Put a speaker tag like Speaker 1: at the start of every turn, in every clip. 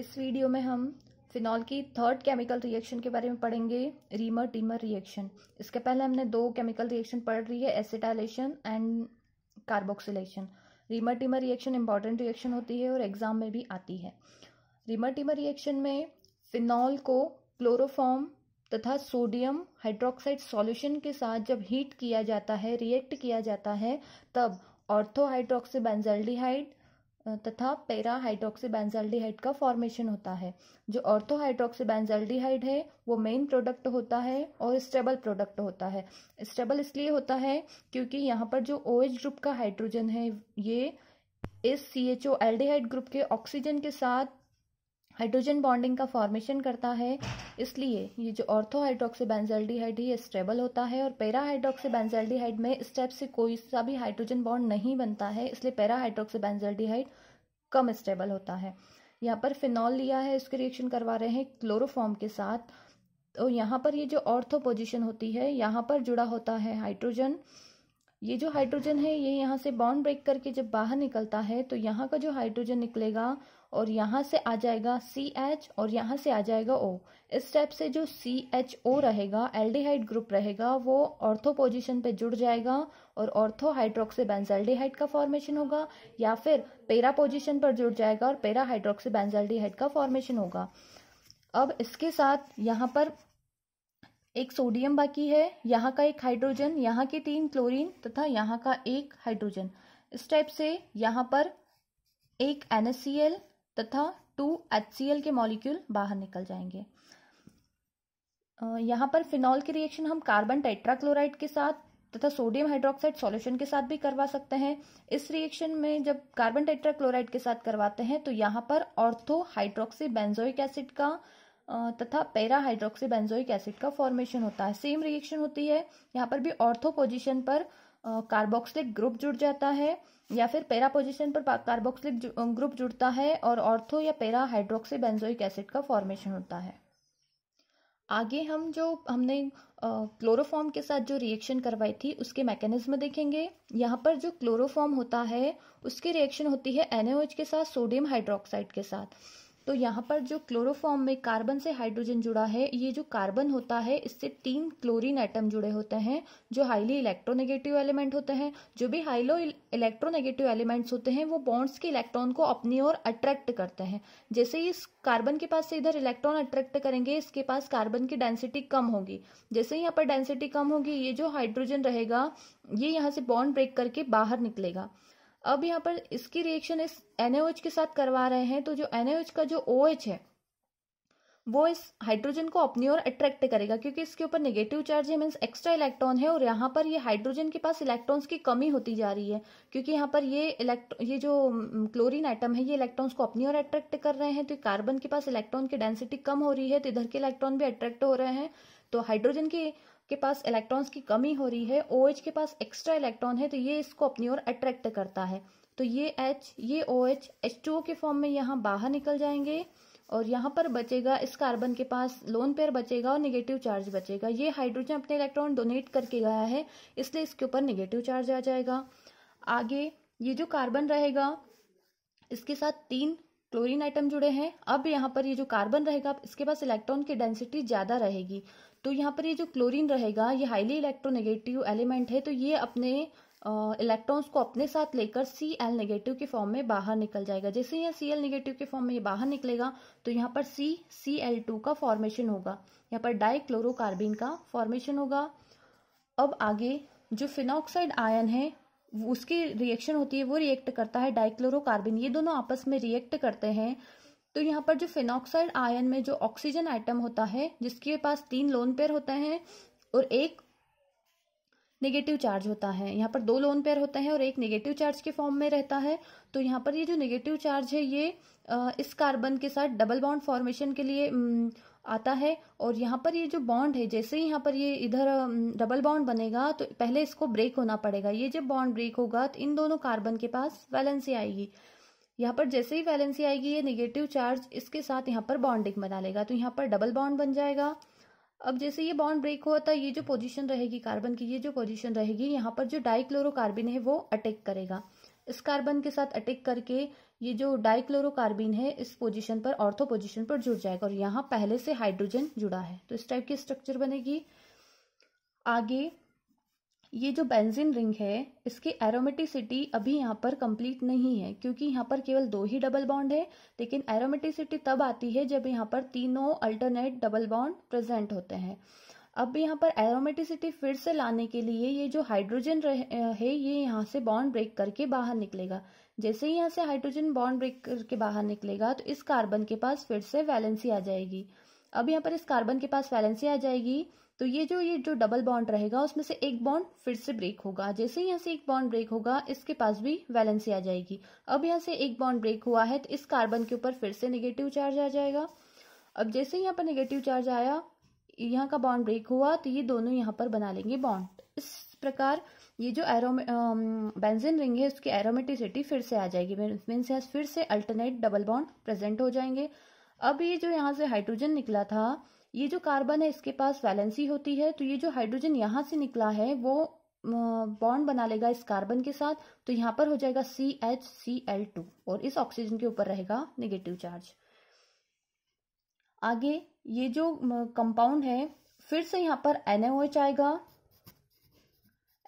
Speaker 1: इस वीडियो में हम फिनॉल की थर्ड केमिकल रिएक्शन के बारे में पढ़ेंगे रीमर टीमर रिएक्शन इसके पहले हमने दो केमिकल रिएक्शन पढ़ रही है acetylation and carboxylation Reimer Tiemann reaction important reaction होती है और एग्जाम में भी आती है रीमर टीमर रिएक्शन में फिनॉल को क्लोरोफॉर्म तथा सोडियम हाइड्रोक्साइड सॉल्यूशन के साथ जब हीट किया जाता है रिएक्ट किया जाता है तब ऑर्थो बेंजल्डिहाइड तथा पेरा हाइड्रोक्सीबेंजाल्डिहाइड का फॉर्मेशन होता है जो ऑर्थो हाइड्रोक्सीबेंजाल्डिहाइड है वो मेन प्रोडक्ट होता है और स्टेबल प्रोडक्ट होता है स्टेबल इसलिए होता है क्योंकि यहाँ पर जो ओ OH ग्रुप का हाइड्रोजन है ये इस C H O aldehyde group के ऑक्सीजन के साथ हाइड्रोजन बॉन्डिंग का फॉर्मेशन करता है इसलिए ये जो ऑर्थो हाइड्रोक्सीबेंजल्डिहाइड है ये स्टेबल होता है और पैरा हाइड्रोक्सीबेंजल्डिहाइड में स्टेप से कोई सा भी हाइड्रोजन बॉन्ड नहीं बनता है इसलिए पैरा हाइड्रोक्सीबेंजल्डिहाइड कम स्टेबल होता है यहाँ पर फिनॉल लिया है इसके रिएक्शन करवा रहे हैं क्लोरोफॉर्म के साथ तो यहाँ पर ये जो ऑर्थो पोजिशन होती है यहाँ पर जुड़ा होता है हाइड्रोजन ये जो हाइड्रोजन है ये यहाँ से बॉन्ड ब्रेक करके जब बाहर निकलता है तो यहाँ का जो हाइड्रोजन निकलेगा और यहाँ से आ जाएगा सी एच और यहाँ से आ जाएगा ओ इस स्टेप से जो सी एच ओ रहेगा एल्डिहाइड ग्रुप रहेगा वो ऑर्थो पोजिशन पर जुड़ जाएगा और ऑर्थो हाइड्रोक्सी का फॉर्मेशन होगा या फिर पेरा पोजिशन पर जुड़ जाएगा और पेरा हाइड्रोक्सी बेंजल्डिहाइड का फॉर्मेशन होगा अब इसके साथ यहाँ पर एक सोडियम बाकी है यहाँ का एक हाइड्रोजन यहाँ के तीन क्लोरीन तथा यहाँ का एक हाइड्रोजन इस टाइप से यहाँ पर एक एन तथा टू एच के मॉलिक्यूल बाहर निकल जाएंगे यहाँ पर फिनॉल की रिएक्शन हम कार्बन टेट्राक्लोराइड के साथ तथा सोडियम हाइड्रोक्साइड सॉल्यूशन के साथ भी करवा सकते हैं इस रिएक्शन में जब कार्बन टेट्राक्लोराइड के साथ करवाते हैं तो यहाँ पर ऑर्थो हाइड्रोक्सी बेंजोइक एसिड का तथा पैरा हाइड्रोक्सी बेंजोइक एसिड का फॉर्मेशन होता है सेम रिएक्शन होती है यहाँ पर भी ऑर्थो पोजिशन पर कार्बोक्सिलिक ग्रुप जुड़ जाता है या फिर पैरा पोजिशन पर कार्बोक्सिलिक ग्रुप अं, जुड़ता है और ऑर्थो या पैरा हाइड्रोक्सी बेंजोइक एसिड का फॉर्मेशन होता है आगे हम जो हमने क्लोरोफॉर्म के साथ जो रिएक्शन करवाई थी उसके मैकेनिज्म देखेंगे यहाँ पर जो क्लोरोफॉर्म होता है उसकी रिएक्शन होती है एनएओएच के साथ सोडियम हाइड्रोक्साइड के साथ तो यहाँ पर जो क्लोरोफॉर्म में कार्बन से हाइड्रोजन जुड़ा है ये जो कार्बन होता है इससे तीन क्लोरीन एटम जुड़े होते हैं जो हाईली इलेक्ट्रोनेगेटिव एलिमेंट होते हैं जो भी हाईलो इलेक्ट्रोनेगेटिव एलिमेंट्स होते हैं वो बॉन्ड्स के इलेक्ट्रॉन को अपनी ओर अट्रैक्ट करते हैं जैसे ही इस कार्बन के पास से इधर इलेक्ट्रॉन अट्रैक्ट करेंगे इसके पास कार्बन की डेंसिटी कम होगी जैसे ही यहाँ पर डेंसिटी कम होगी ये जो हाइड्रोजन रहेगा ये यहाँ से बॉन्ड ब्रेक करके बाहर निकलेगा अब यहाँ पर इसकी रिएक्शन इस एनएओएच के साथ करवा रहे हैं तो जो एनएओएच का जो ओ OH है वो इस हाइड्रोजन को अपनी ओर अट्रैक्ट करेगा क्योंकि इसके ऊपर नेगेटिव चार्ज है मीन्स एक्स्ट्रा इलेक्ट्रॉन है और यहाँ पर ये हाइड्रोजन के पास इलेक्ट्रॉन्स की कमी होती जा रही है क्योंकि यहाँ पर ये इलेक्ट्रॉ ये जो क्लोरीन आइटम है ये इलेक्ट्रॉन्स को अपनी ओर अट्रैक्ट कर रहे हैं तो कार्बन के पास इलेक्ट्रॉन की डेंसिटी कम हो रही है तो इधर के इलेक्ट्रॉन भी अट्रैक्ट हो रहे हैं तो हाइड्रोजन की के पास इलेक्ट्रॉन्स की कमी हो रही है ओ OH के पास एक्स्ट्रा इलेक्ट्रॉन है तो ये इसको अपनी ओर अट्रैक्ट करता है तो ये H ये ओ OH, H2O के फॉर्म में यहाँ बाहर निकल जाएंगे और यहाँ पर बचेगा इस कार्बन के पास लोन पेयर बचेगा और निगेटिव चार्ज बचेगा ये हाइड्रोजन अपने इलेक्ट्रॉन डोनेट करके गया है इसलिए इसके ऊपर निगेटिव चार्ज आ जाएगा आगे ये जो कार्बन रहेगा इसके साथ तीन क्लोरीन आइटम जुड़े हैं अब यहाँ पर ये जो कार्बन रहेगा इसके पास इलेक्ट्रॉन की डेंसिटी ज़्यादा रहेगी तो यहाँ पर ये जो क्लोरीन रहेगा ये हाईली इलेक्ट्रोनेगेटिव एलिमेंट है तो ये अपने इलेक्ट्रॉन्स को अपने साथ लेकर सी एल नेगेटिव के फॉर्म में बाहर निकल जाएगा जैसे यहाँ सी एल नेगेटिव के फॉर्म में ये बाहर निकलेगा तो यहाँ पर सी सी एल टू का फॉर्मेशन होगा यहाँ पर डाइक्लोरोकार्बिन का फॉर्मेशन होगा अब आगे जो फिनॉक्साइड आयन है उसकी रिएक्शन होती है वो रिएक्ट करता है डाइक्लोरोकार्बन ये दोनों आपस में रिएक्ट करते हैं तो यहाँ पर जो फिनॉक्साइड आयन में जो ऑक्सीजन आइटम होता है जिसके पास तीन लोन पेयर होते हैं और एक नेगेटिव चार्ज होता है यहाँ पर दो लोन पेयर होते हैं और एक नेगेटिव चार्ज के फॉर्म में रहता है तो यहाँ पर ये जो नेगेटिव चार्ज है ये इस कार्बन के साथ डबल बॉन्ड फॉर्मेशन के लिए आता है और यहाँ पर ये जो बॉन्ड है जैसे ही यहाँ पर ये इधर डबल बॉन्ड बनेगा तो पहले इसको ब्रेक होना पड़ेगा ये जब बॉन्ड ब्रेक होगा तो इन दोनों कार्बन के पास वैलेंसी आएगी यहाँ पर जैसे ही वैलेंसी आएगी ये निगेटिव चार्ज इसके साथ यहाँ पर बॉन्डिंग बना लेगा तो यहाँ पर डबल बॉन्ड बन जाएगा अब जैसे ये बॉन्ड ब्रेक हुआ था तो ये जो पोजीशन रहेगी कार्बन की ये जो पोजीशन रहेगी यहाँ पर जो डाइक्लोरोकार्बन है वो अटैक करेगा इस कार्बन के साथ अटैक करके ये जो डाइक्लोरोकार्बिन है इस पोजीशन पर ऑर्थो पोजीशन पर जुड़ जाएगा और यहाँ पहले से हाइड्रोजन जुड़ा है तो इस टाइप की स्ट्रक्चर बनेगी आगे ये जो बेंजीन रिंग है इसकी एरोमेटिसिटी अभी यहाँ पर कंप्लीट नहीं है क्योंकि यहाँ पर केवल दो ही डबल बॉन्ड है लेकिन एरोमेटिसिटी तब आती है जब यहाँ पर तीनों अल्टरनेट डबल बॉन्ड प्रेजेंट होते हैं अब यहाँ पर एरोमेटिसिटी फिर से लाने के लिए ये जो हाइड्रोजन है ये यहाँ से बॉन्ड ब्रेक करके बाहर निकलेगा जैसे ही यहाँ से हाइड्रोजन बॉन्ड ब्रेक करके बाहर निकलेगा तो इस कार्बन के पास फिर से वैलेंसी आ जाएगी अब यहाँ पर इस कार्बन के पास वैलेंसी आ जाएगी तो ये जो ये जो डबल बॉन्ड रहेगा उसमें से एक बॉन्ड फिर से ब्रेक होगा जैसे यहाँ से एक बॉन्ड ब्रेक होगा इसके पास भी वैलेंसी आ जाएगी अब यहाँ से एक बॉन्ड ब्रेक हुआ है तो इस कार्बन के ऊपर फिर से निगेटिव चार्ज आ जाएगा अब जैसे यहाँ पर निगेटिव चार्ज आया यहाँ का बॉन्ड ब्रेक हुआ तो ये दोनों यहाँ पर बना लेंगे बॉन्ड इस प्रकार ये जो एरोमे बेंजिन रिंग है उसकी एरोमेटिसिटी फिर से आ जाएगी मीन्स यहाँ फिर से अल्टरनेट डबल बॉन्ड प्रेजेंट हो जाएंगे अब ये जो यहाँ से हाइड्रोजन निकला था ये जो कार्बन है इसके पास वैलेंसी होती है तो ये जो हाइड्रोजन यहाँ से निकला है वो बॉन्ड बना लेगा इस कार्बन के साथ तो यहाँ पर हो जाएगा C H C L two और इस ऑक्सीजन के ऊपर रहेगा निगेटिव चार्ज आगे ये जो कंपाउंड है फिर से यहाँ पर एन आएगा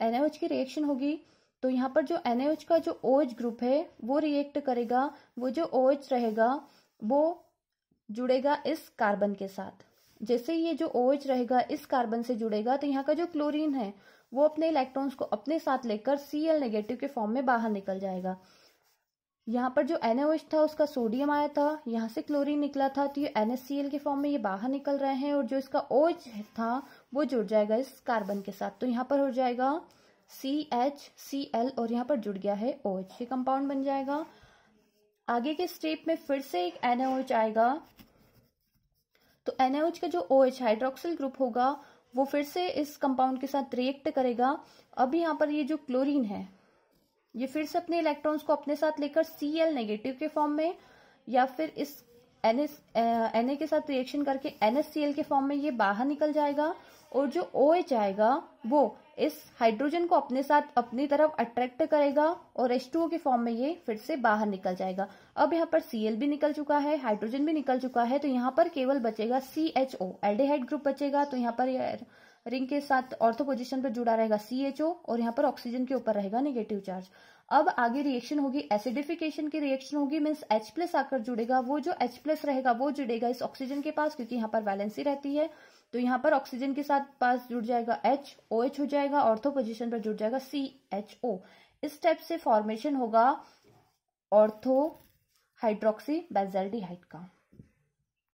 Speaker 1: एन की रिएक्शन होगी तो यहाँ पर जो एन का जो ओज ग्रुप है वो रिएक्ट करेगा वो जो ओज रहेगा वो जुड़ेगा इस कार्बन के साथ जैसे ये जो ओज रहेगा इस कार्बन से जुड़ेगा तो यहाँ का जो क्लोरीन है वो अपने इलेक्ट्रॉन्स को अपने साथ लेकर सी नेगेटिव के फॉर्म में बाहर निकल जाएगा यहाँ पर जो एन था उसका सोडियम आया था यहाँ से क्लोरीन निकला था तो ये एन के फॉर्म में ये बाहर निकल रहे हैं और जो इसका ओ था वो जुड़ जाएगा इस कार्बन के साथ तो यहाँ पर हो जाएगा सी एच सी एल और यहाँ पर जुड़ गया है ओ ये कंपाउंड बन जाएगा आगे के स्टेप में फिर से एक एन आएगा तो एन का जो ओ OH, हाइड्रोक्सिल ग्रुप होगा वो फिर से इस कंपाउंड के साथ रिएक्ट करेगा अब यहाँ पर ये जो क्लोरीन है ये फिर से अपने इलेक्ट्रॉन्स को अपने साथ लेकर सी एल नेगेटिव के फॉर्म में या फिर इस एन एस एन ए के साथ रिएक्शन करके एन एस सी एल के फॉर्म में ये बाहर निकल जाएगा और जो ओ OH एच आएगा वो इस हाइड्रोजन को अपने साथ अपनी तरफ अट्रैक्ट करेगा और एच टू ओ के फॉर्म में ये फिर से बाहर निकल जाएगा अब यहाँ पर सी एल भी निकल चुका है हाइड्रोजन भी निकल चुका है तो यहाँ पर केवल बचेगा सी एच ओ एल्डेहाइड ग्रुप बचेगा तो यहाँ पर रिंग के साथ ऑर्थो पोजिशन पर जुड़ा रहेगा ओ और यहाँ पर ऑक्सीजन के ऊपर रहेगा निगेटिव चार्ज अब आगे रिएक्शन होगी एसिडिफिकेशन की रिएक्शन होगी मीन्स H प्लस आकर जुड़ेगा वो जो H प्लस रहेगा वो जुड़ेगा इस ऑक्सीजन के पास क्योंकि यहाँ पर वैलेंसी रहती है तो यहाँ पर ऑक्सीजन के साथ पास जुड़ जाएगा H OH हो जाएगा ऑर्थो पोजिशन पर जुड़ जाएगा सी एच ओ इस टाइप से फॉर्मेशन होगा ऑर्थो हाइड्रोक्सी बेजल्डिहाइड का